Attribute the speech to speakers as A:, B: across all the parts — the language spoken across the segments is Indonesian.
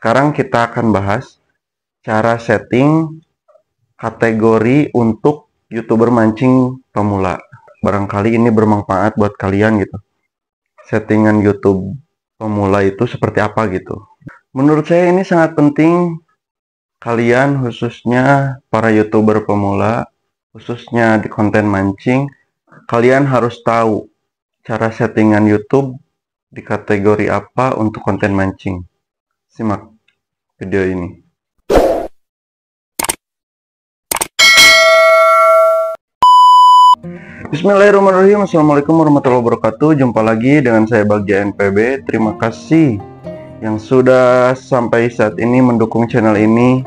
A: Sekarang kita akan bahas cara setting kategori untuk youtuber mancing pemula. Barangkali ini bermanfaat buat kalian gitu. Settingan YouTube pemula itu seperti apa gitu. Menurut saya ini sangat penting kalian khususnya para youtuber pemula, khususnya di konten mancing, kalian harus tahu cara settingan YouTube di kategori apa untuk konten mancing. Simak video ini. Bismillahirrahmanirrahim Assalamualaikum warahmatullahi wabarakatuh Jumpa lagi dengan saya Bagja NPB Terima kasih yang sudah sampai saat ini mendukung channel ini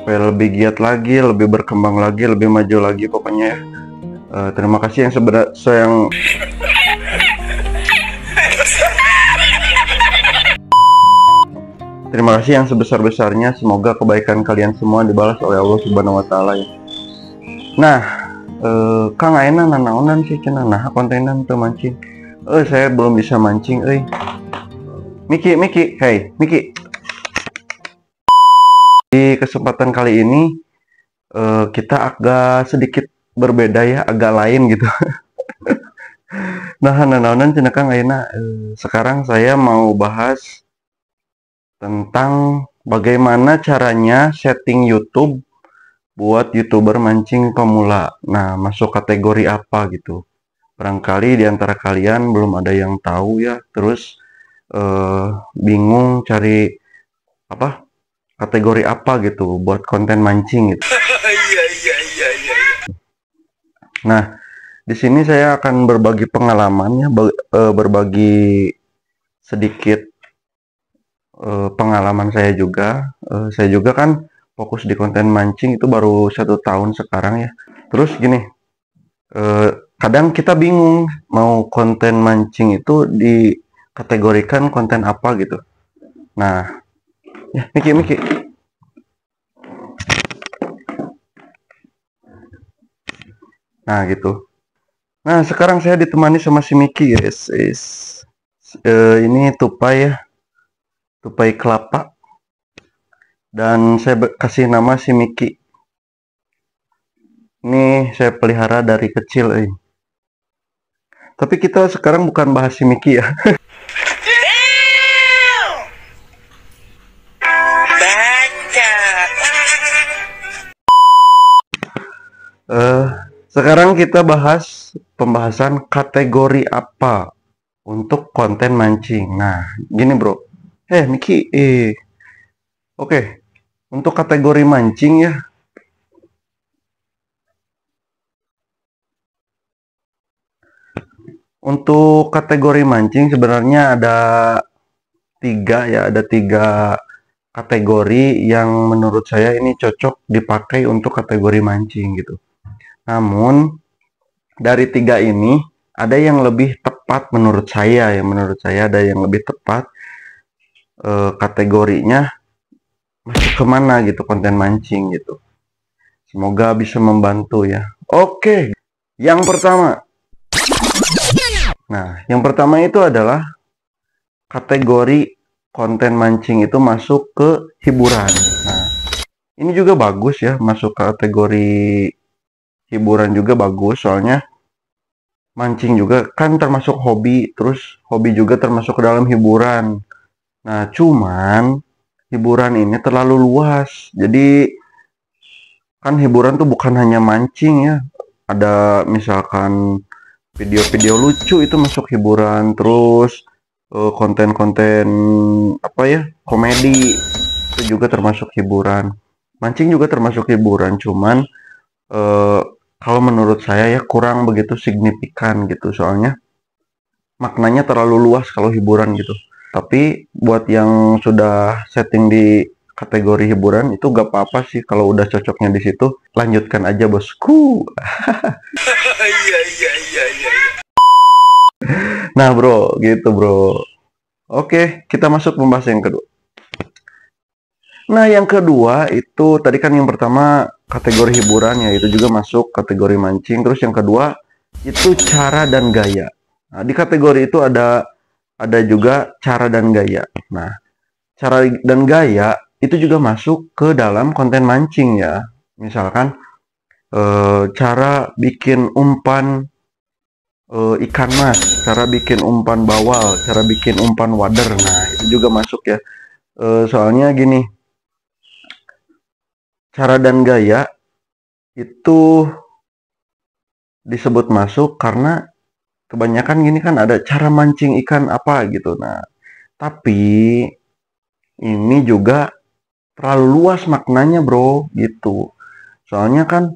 A: Supaya lebih giat lagi, lebih berkembang lagi, lebih maju lagi pokoknya uh, Terima kasih yang, so yang Terima kasih yang sebesar-besarnya. Semoga kebaikan kalian semua dibalas oleh Allah Subhanahu wa taala ya. Nah, eh, Kang Aena nanaonan sih cenah nah kontenan untuk mancing. Eh saya belum bisa mancing Eh, Miki, Miki, hey, Miki. Di kesempatan kali ini eh, kita agak sedikit berbeda ya, agak lain gitu. nah, nanaonan cenah Kang Aina Eh, sekarang saya mau bahas tentang bagaimana caranya setting YouTube buat youtuber mancing pemula. Nah, masuk kategori apa gitu? Barangkali di antara kalian belum ada yang tahu ya, terus eh, bingung cari apa kategori apa gitu buat konten mancing gitu. Iya, iya, iya, nah, di sini saya akan berbagi pengalamannya, eh, berbagi sedikit e, pengalaman saya juga. E, saya juga kan fokus di konten mancing itu baru satu tahun sekarang ya. Terus gini, e, kadang kita bingung mau konten mancing itu dikategorikan konten apa gitu. Nah, ya Miki Miki. Nah gitu. Nah sekarang saya ditemani sama si Miki guys. Is, uh, ini tupai ya tupai kelapa dan saya kasih nama si Miki ini saya pelihara dari kecil eh. tapi kita sekarang bukan bahas si Miki ya Uh, sekarang kita bahas pembahasan kategori apa untuk konten mancing. Nah, gini bro, Eh, Miki, eh. Oke. Okay. Untuk kategori mancing ya. Untuk kategori mancing sebenarnya ada tiga ya, ada tiga kategori yang menurut saya ini cocok dipakai untuk kategori mancing gitu. Namun dari tiga ini ada yang lebih tepat menurut saya ya menurut saya ada yang lebih tepat uh, kategorinya masuk kemana gitu konten mancing gitu semoga bisa membantu ya oke yang pertama nah yang pertama itu adalah kategori konten mancing itu masuk ke hiburan nah ini juga bagus ya masuk kategori hiburan juga bagus soalnya mancing juga kan termasuk hobi terus hobi juga termasuk ke dalam hiburan Nah, cuman hiburan ini terlalu luas. Jadi kan hiburan tuh bukan hanya mancing ya. Ada misalkan video-video lucu itu masuk hiburan, terus eh, konten-konten apa ya? komedi itu juga termasuk hiburan. Mancing juga termasuk hiburan, cuman uh, kalau menurut saya ya kurang begitu signifikan gitu soalnya maknanya terlalu luas kalau hiburan gitu tapi buat yang sudah setting di kategori hiburan itu gak apa-apa sih kalau udah cocoknya di situ lanjutkan aja bosku iya, iya, iya, nah bro gitu bro oke kita masuk pembahasan yang kedua nah yang kedua itu tadi kan yang pertama kategori hiburan ya itu juga masuk kategori mancing terus yang kedua itu cara dan gaya nah, di kategori itu ada ada juga cara dan gaya. Nah, cara dan gaya itu juga masuk ke dalam konten mancing ya. Misalkan e, cara bikin umpan e, ikan mas, cara bikin umpan bawal, cara bikin umpan wader. Nah, itu juga masuk ya. E, soalnya gini, cara dan gaya itu disebut masuk karena kebanyakan gini kan ada cara mancing ikan apa gitu. Nah, tapi ini juga terlalu luas maknanya, Bro, gitu. Soalnya kan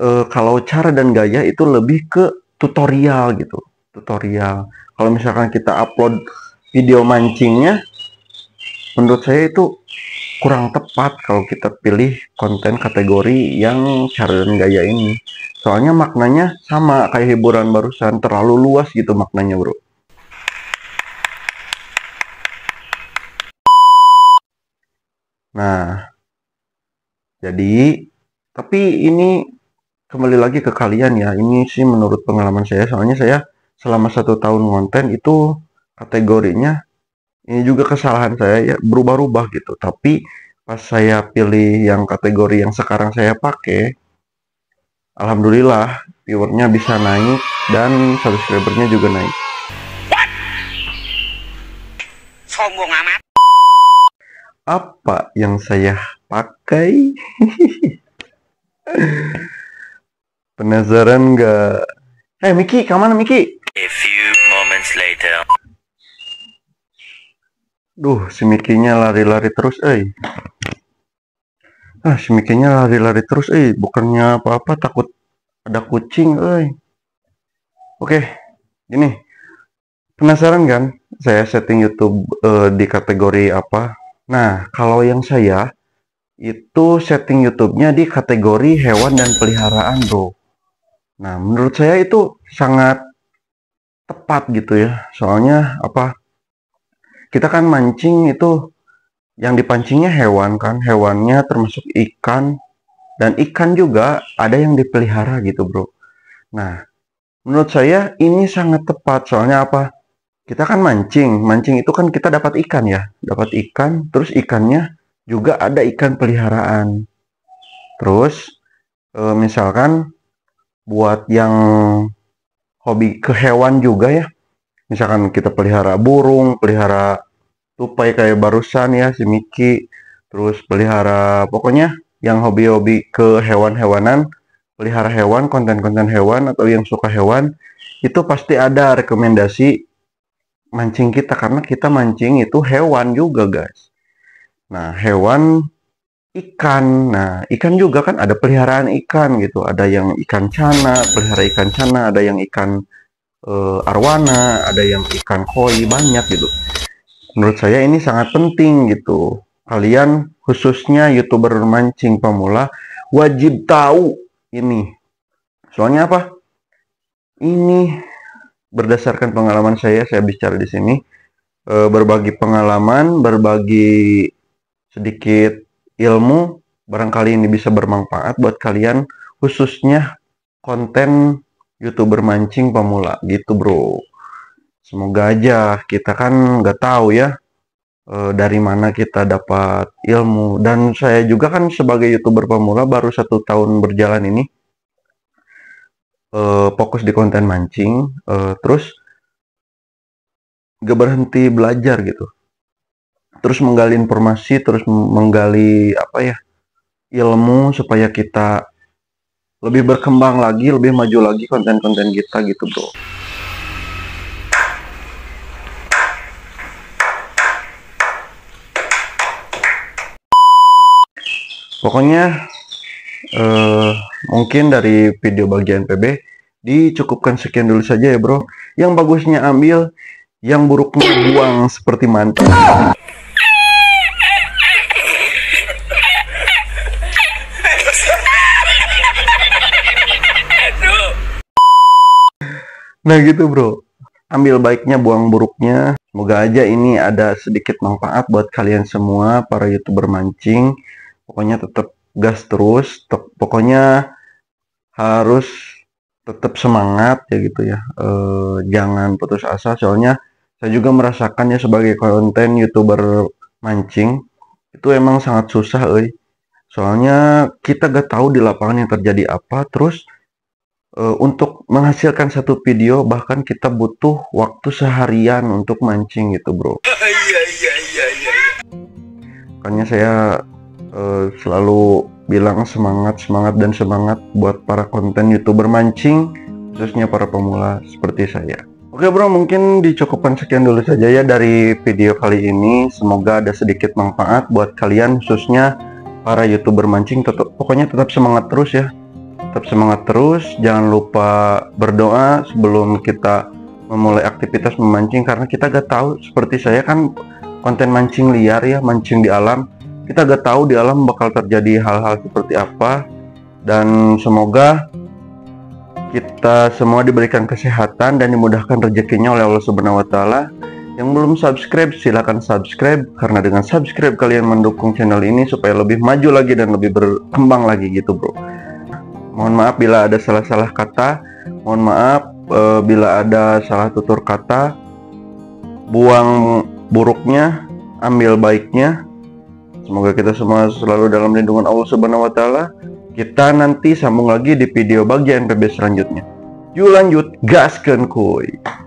A: e, kalau cara dan gaya itu lebih ke tutorial gitu, tutorial. Kalau misalkan kita upload video mancingnya menurut saya itu kurang tepat kalau kita pilih konten kategori yang cara dan gaya ini. Soalnya maknanya sama kayak hiburan barusan, terlalu luas gitu maknanya bro. Nah, jadi tapi ini kembali lagi ke kalian ya. Ini sih menurut pengalaman saya, soalnya saya selama satu tahun konten itu kategorinya ini juga kesalahan saya ya berubah-ubah gitu tapi pas saya pilih yang kategori yang sekarang saya pakai alhamdulillah viewernya bisa naik dan subscribernya juga naik sombong amat apa yang saya pakai penasaran nggak hey, eh, Miki, kemana Miki? A few moments later. Duh, si lari-lari terus, eh. Ah, si lari-lari terus, eh. Bukannya apa-apa, takut ada kucing, eh. Oke, gini. Penasaran kan saya setting YouTube uh, di kategori apa? Nah, kalau yang saya itu setting YouTube-nya di kategori hewan dan peliharaan, bro. Nah, menurut saya itu sangat tepat gitu ya. Soalnya apa? kita kan mancing itu yang dipancingnya hewan kan hewannya termasuk ikan dan ikan juga ada yang dipelihara gitu bro nah menurut saya ini sangat tepat soalnya apa kita kan mancing mancing itu kan kita dapat ikan ya dapat ikan terus ikannya juga ada ikan peliharaan terus e, misalkan buat yang hobi ke hewan juga ya misalkan kita pelihara burung, pelihara tupai kayak barusan ya si Miki, terus pelihara pokoknya yang hobi-hobi ke hewan-hewanan, pelihara hewan, konten-konten hewan atau yang suka hewan, itu pasti ada rekomendasi mancing kita karena kita mancing itu hewan juga, guys. Nah, hewan ikan. Nah, ikan juga kan ada peliharaan ikan gitu. Ada yang ikan cana, pelihara ikan cana, ada yang ikan uh, arwana, ada yang ikan koi, banyak gitu. Menurut saya ini sangat penting gitu. Kalian khususnya youtuber mancing pemula wajib tahu ini. Soalnya apa? Ini berdasarkan pengalaman saya, saya bicara di sini uh, berbagi pengalaman, berbagi sedikit ilmu barangkali ini bisa bermanfaat buat kalian khususnya konten youtuber mancing pemula gitu bro semoga aja kita kan nggak tahu ya eh, dari mana kita dapat ilmu dan saya juga kan sebagai youtuber pemula baru satu tahun berjalan ini eh, fokus di konten mancing eh, terus gak berhenti belajar gitu terus menggali informasi terus menggali apa ya ilmu supaya kita lebih berkembang lagi, lebih maju lagi konten-konten kita gitu, Bro. Pokoknya eh, mungkin dari video bagian PB dicukupkan sekian dulu saja ya, Bro. Yang bagusnya ambil, yang buruknya buang seperti mantan. Nah gitu bro, ambil baiknya buang buruknya. Semoga aja ini ada sedikit manfaat buat kalian semua para youtuber mancing. Pokoknya tetap gas terus, tetep pokoknya harus tetap semangat ya gitu ya. E, jangan putus asa soalnya saya juga merasakannya sebagai konten youtuber mancing itu emang sangat susah, eh. Soalnya kita gak tahu di lapangan yang terjadi apa, terus Eh, untuk menghasilkan satu video bahkan kita butuh waktu seharian untuk mancing gitu bro iya, iya, iya, makanya saya uh, selalu bilang semangat semangat dan semangat buat para konten youtuber mancing khususnya para pemula seperti saya oke bro mungkin dicukupkan sekian dulu saja ya dari video kali ini semoga ada sedikit manfaat buat kalian khususnya para youtuber mancing tetap pokoknya tetap semangat terus ya tetap semangat terus jangan lupa berdoa sebelum kita memulai aktivitas memancing karena kita gak tahu seperti saya kan konten mancing liar ya mancing di alam kita gak tahu di alam bakal terjadi hal-hal seperti apa dan semoga kita semua diberikan kesehatan dan dimudahkan rezekinya oleh Allah Subhanahu wa taala. Yang belum subscribe silahkan subscribe karena dengan subscribe kalian mendukung channel ini supaya lebih maju lagi dan lebih berkembang lagi gitu, Bro. Mohon maaf bila ada salah-salah kata. Mohon maaf e, bila ada salah tutur kata. Buang buruknya, ambil baiknya. Semoga kita semua selalu dalam lindungan Allah Subhanahu wa taala. Kita nanti sambung lagi di video bagian PB selanjutnya. Yuk lanjut gaskan kuy.